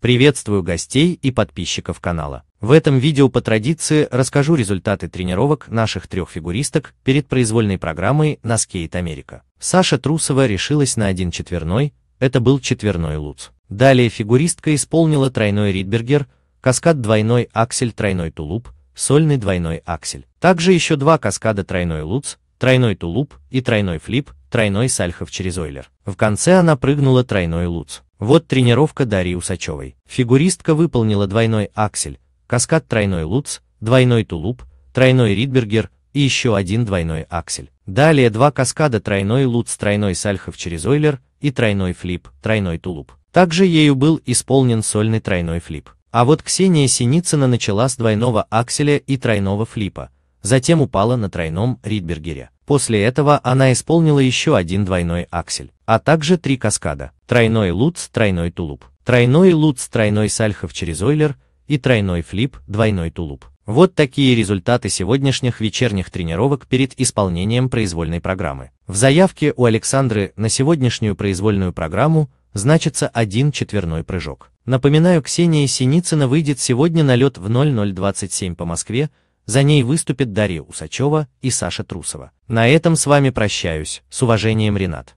Приветствую гостей и подписчиков канала. В этом видео по традиции расскажу результаты тренировок наших трех фигуристок перед произвольной программой на Скейт Америка. Саша Трусова решилась на один четверной, это был четверной луц. Далее фигуристка исполнила тройной ридбергер, каскад двойной аксель тройной тулуп, сольный двойной аксель. Также еще два каскада тройной луц, тройной тулуп и тройной флип, тройной сальхов через ойлер. В конце она прыгнула тройной луц. Вот тренировка Дарьи Усачевой. Фигуристка выполнила двойной аксель, каскад тройной луц, двойной тулуп, тройной ридбергер и еще один двойной аксель. Далее два каскада тройной луц, тройной сальхов через ойлер и тройной флип, тройной тулуп. Также ею был исполнен сольный тройной флип. А вот Ксения Синицына начала с двойного акселя и тройного флипа, затем упала на тройном ридбергере. После этого она исполнила еще один двойной аксель, а также три каскада, тройной лутс, тройной тулуп, тройной лутс, тройной сальхов через ойлер и тройной флип, двойной тулуп. Вот такие результаты сегодняшних вечерних тренировок перед исполнением произвольной программы. В заявке у Александры на сегодняшнюю произвольную программу значится один четверной прыжок. Напоминаю, Ксения Синицына выйдет сегодня на лед в 0027 по Москве, за ней выступят Дарья Усачева и Саша Трусова. На этом с вами прощаюсь. С уважением, Ренат.